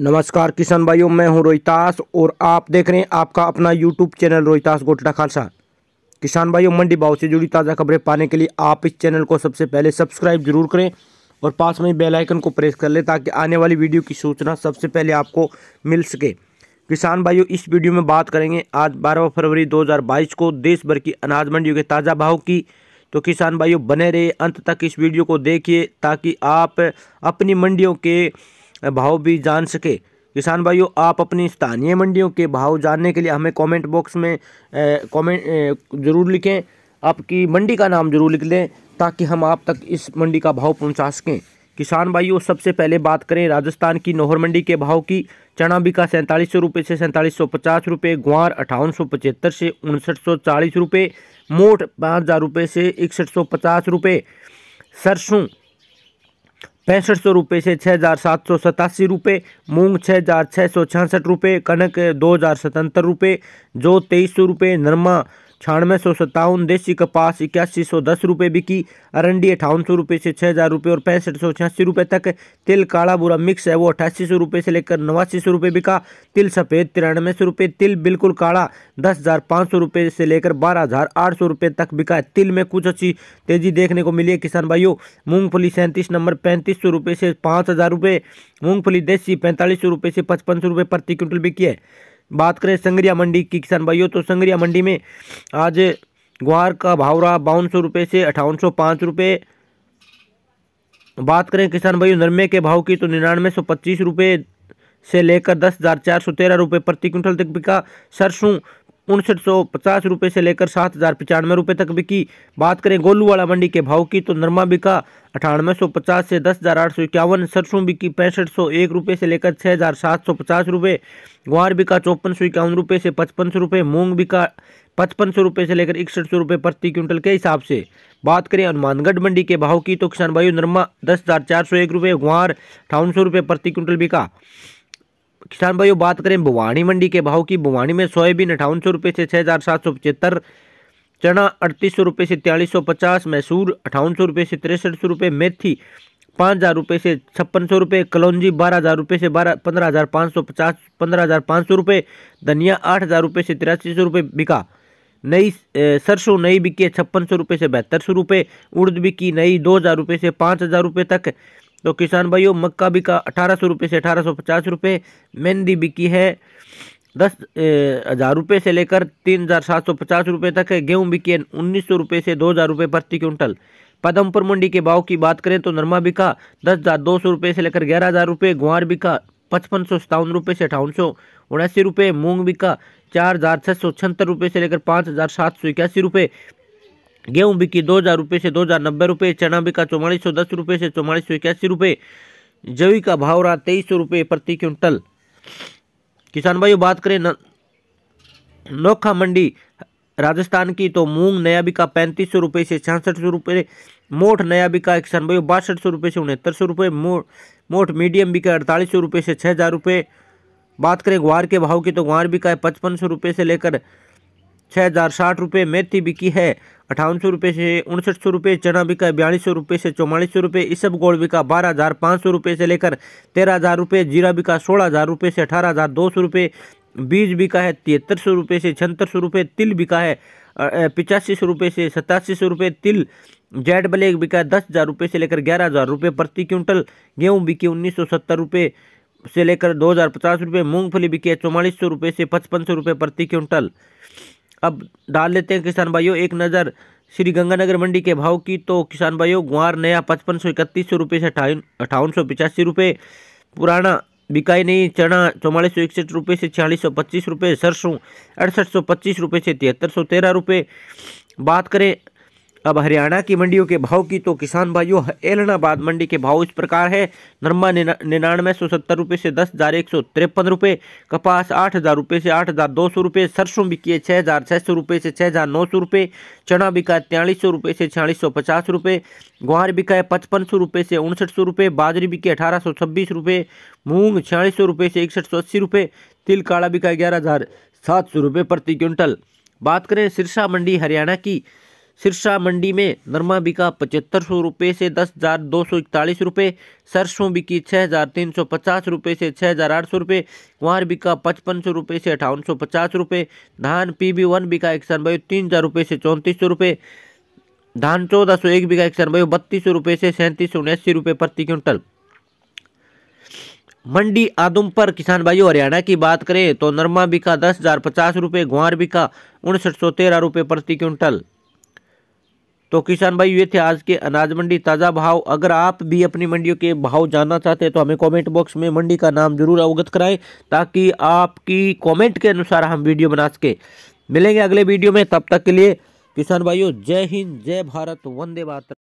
नमस्कार किसान भाइयों मैं हूं रोहितास और आप देख रहे हैं आपका अपना यूट्यूब चैनल रोहितास गोटड़ा खालसा किसान भाइयों मंडी भाव से जुड़ी ताज़ा खबरें पाने के लिए आप इस चैनल को सबसे पहले सब्सक्राइब जरूर करें और पास में बेल आइकन को प्रेस कर लें ताकि आने वाली वीडियो की सूचना सबसे पहले आपको मिल सके किसान भाइयों इस वीडियो में बात करेंगे आज बारह फरवरी दो को देश भर की अनाज मंडियों के ताज़ा भाव की तो किसान भाइयों बने रहे अंत तक इस वीडियो को देखिए ताकि आप अपनी मंडियों के भाव भी जान सके किसान भाइयों आप अपनी स्थानीय मंडियों के भाव जानने के लिए हमें कमेंट बॉक्स में कमेंट ज़रूर लिखें आपकी मंडी का नाम ज़रूर लिख लें ताकि हम आप तक इस मंडी का भाव पहुंचा सकें किसान भाइयों सबसे पहले बात करें राजस्थान की नोहर मंडी के भाव की चना बिका सैंतालीस सौ रुपये से सैंतालीस सौ पचास रुपये ग्वार अठावन सौ पचहत्तर से उनसठ सौ चालीस रुपये मोट पाँच हज़ार रुपये से इकसठ सौ पचास रुपये सरसों पैंसठ सौ रुपये से छः हज़ार सात सौ सतासी रुपये मूँग छः हज़ार छः सौ छियासठ रुपये कनक दो हज़ार सतहत्तर रुपये जौ तेईस सौ रुपये नरमा छियानवे सौ सत्तावन देसी कपास इक्यासी सौ दस रुपये बिकी अरंडी अठावन सौ रुपये से छः हज़ार रुपये और पैंसठ सौ छियासी रुपये तक तिल काला बुरा मिक्स है वो अट्ठासी सौ रुपये से लेकर नवासी सौ रुपये बिका तिल सफ़ेद तिरानवे सौ रुपये तिल बिल्कुल काला दस हज़ार पाँच सौ रुपये से लेकर बारह हज़ार आठ सौ रुपये तक बिका है तिल में कुछ अच्छी तेज़ी देखने को मिली है किसान भाइयों मूँगफली सैंतीस नंबर पैंतीस सौ रुपये से पाँच हज़ार रुपये मूँगफली देसी पैंतालीस सौ रुपये से पचपन सौ रुपये प्रति क्विंटल बिकी है बात करें संगरिया मंडी की किसान भाइयों तो संगरिया मंडी में आज ग्वार का भाव रहा बावन सौ रुपये से अठावन सौ पाँच रुपये बात करें किसान भाइयों नरमे के भाव की तो निन्यानवे सौ पच्चीस रुपये से लेकर दस हज़ार चार सौ तेरह रुपये प्रति क्विंटल तक बिका सरसों उनसठ सौ पचास रुपये से लेकर सात हज़ार पचानवे रुपये तक बिकी बात करें गोलू वाला मंडी के भाव की तो नरमा बिका अठानवे सौ पचास से दस हज़ार आठ सौ इक्यावन सरसों बिकी पैंसठ सौ एक रुपये से लेकर छः हज़ार सात सौ पचास रुपये ग्वार बिका चौपन सौ इक्यावन रुपये से पचपन सौ रुपये मूंग बिका पचपन सौ रुपये से लेकर इकसठ सौ रुपये प्रति क्विंटल के हिसाब से बात करें हनुमानगढ़ मंडी के भाव की तो किसान भाई नरमा दस हज़ार चार सौ एक रुपये ग्वार अठावन सौ रुपये प्रति क्विंटल बिका किसान भाइयों बात करें भुवानी मंडी के भाव की भुवानी में सोयाबीन अठावन सौ रुपये से छः हज़ार सात सौ पचहत्तर चना अड़तीस सौ रुपये से त्यालीस सौ पचास मैसूर अठावन सौ रुपये से तिरसठ सौ रुपये मेथी पाँच हज़ार रुपये से छप्पन सौ रुपये कलौजी बारह हज़ार रुपये से बारह पंद्रह हज़ार पाँच सौ पचास पंद्रह हज़ार पाँच सौ रुपये धनिया आठ हज़ार रुपये से तिरासी सौ रुपये बिका नई सरसों नई बिकी है छप्पन सौ रुपये से बहत्तर सौ रुपये उर्द बिकी नई दो हज़ार रुपये से पाँच हज़ार रुपये तक तो किसान भाइयों मक्का बिका अठारह सौ रुपये से अठारह सौ पचास रुपये मेहंदी बिकी है दस हज़ार रुपये से लेकर तीन हज़ार सात सौ पचास रुपये तक है गेहूँ है उन्नीस सौ रुपये से दो हज़ार रुपये प्रति क्विंटल पदमपुर मंडी के भाव की बात करें तो नरमा बिका दस हज़ार दो सौ रुपये से लेकर ग्यारह हज़ार रुपये ग्वार बिका पचपन सौ सतावन रुपये से अठावन सौ उनासी रुपये मूंग बिका चार हज़ार छः सौ छहत्तर रुपये से लेकर पाँच हज़ार सात सौ इक्यासी रुपये गेहूं बिकी दो हज़ार रुपये से दो हज़ार नब्बे रुपये चना बिका चौवालीस सौ दस रुपये से चौवालीस सौ इक्यासी रुपये जवी का भाव रहा तेईस सौ रुपये प्रति क्विंटल किसान भाइयों बात करें नोखा मंडी राजस्थान की तो मूंग नया बिका पैंतीस सौ रुपये से छियासठ सौ रुपये मोठ नया बिका किसान भाइयों बासठ सौ रुपये से उनहत्तर सौ रुपये मोठ मीडियम बिका अड़तालीस सौ रुपये से छः हज़ार रुपये बात करें ग्वार के भाव की तो ग्वार बिका है पचपन सौ रुपये से लेकर छः हज़ार साठ रुपये मेथी बिकी है अठावन सौ रुपये से उनसठ सौ रुपये चना बिका बयालीस सौ रुपये से चौवालीस सौ रुपये इसब गोल बिका बारह हज़ार पाँच सौ रुपये से लेकर तेरह हज़ार रुपये जीरा बिका सोलह हज़ार रुपये से अठारह हज़ार दो सौ रुपये बीज बिका है तिहत्तर सौ रुपये से छहत्तर सौ रुपये तिल बिका है पिचासी सौ रुपये से सतासी सौ रुपये तिल जेड ब्लैक बिका है दस हज़ार रुपये से लेकर ग्यारह हज़ार रुपये प्रति क्विंटल गेहूँ बिकी उन्नीस सौ सत्तर रुपये से लेकर दो हज़ार पचास रुपये मूँगफली बिकी है चौवालीस सौ रुपये से पचपन सौ रुपये प्रति क्विंटल अब डाल लेते हैं किसान भाइयों एक नज़र श्री गंगानगर मंडी के भाव की तो किसान भाइयों ग्वार नया पचपन सौ इकतीस सौ रुपये से अठावन अठावन सौ पिचासी रुपये पुराना बिकाई नहीं चना चौवालीस सौ इकसठ रुपये से छियालीस सौ पच्चीस रुपये सरसों अड़सठ सौ पच्चीस रुपये से तिहत्तर सौ तेरह रुपये बात करें अब हरियाणा की मंडियों के भाव की तो किसान भाइयों एलनाबाद मंडी के भाव इस प्रकार है नरमा निन्यानवे सौ सत्तर रुपये से दस हज़ार एक सौ तिरपन रुपये कपास आठ हज़ार रुपये से आठ हज़ार दो सौ रुपये सरसों बिकी है छः हज़ार छः सौ रुपये से छः हज़ार नौ सौ रुपये चना बिका है सौ रुपये से छियालीस सौ पचास रुपये ग्वार बिका है पचपन सौ रुपये से उनसठ सौ रुपये बाजरी बिकी अठारह सौ छब्बीस रुपये मूंग छियालीस सौ रुपये से इकसठ सौ अस्सी रुपये तिल काड़ा बिका ग्यारह हज़ार सात सौ रुपये प्रति क्विंटल बात करें सिरसा मंडी हरियाणा की सिरसा मंडी में नरमा बिका पचहत्तर सौ रुपये से दस हज़ार दो सौ इकतालीस रुपये सरसों बिकी छः हज़ार तीन सौ पचास रुपये से छः हज़ार आठ सौ रुपये कुंवर बिका पचपन सौ रुपये से अठावन सौ पचास रुपये धान पी बी वन बिका एक सौ तीन हज़ार रुपये से चौंतीस सौ रुपये धान चौदह सौ एक बिका एक सनबाई बत्तीस सौ रुपये से सैंतीस सौ उन्यासी रुपये प्रति क्विंटल मंडी आदमपुर किसान भाइयों हरियाणा की बात करें तो नरमा बिका दस हज़ार पचास रुपये ग्वार बिका उनसठ सौ तेरह रुपये प्रति क्विंटल तो किसान भाई ये थे आज के अनाज मंडी ताज़ा भाव अगर आप भी अपनी मंडियों के भाव जानना चाहते हैं तो हमें कमेंट बॉक्स में मंडी का नाम जरूर अवगत कराएं ताकि आपकी कमेंट के अनुसार हम वीडियो बना सके मिलेंगे अगले वीडियो में तब तक के लिए किसान भाइयों जय हिंद जय भारत वंदे भारत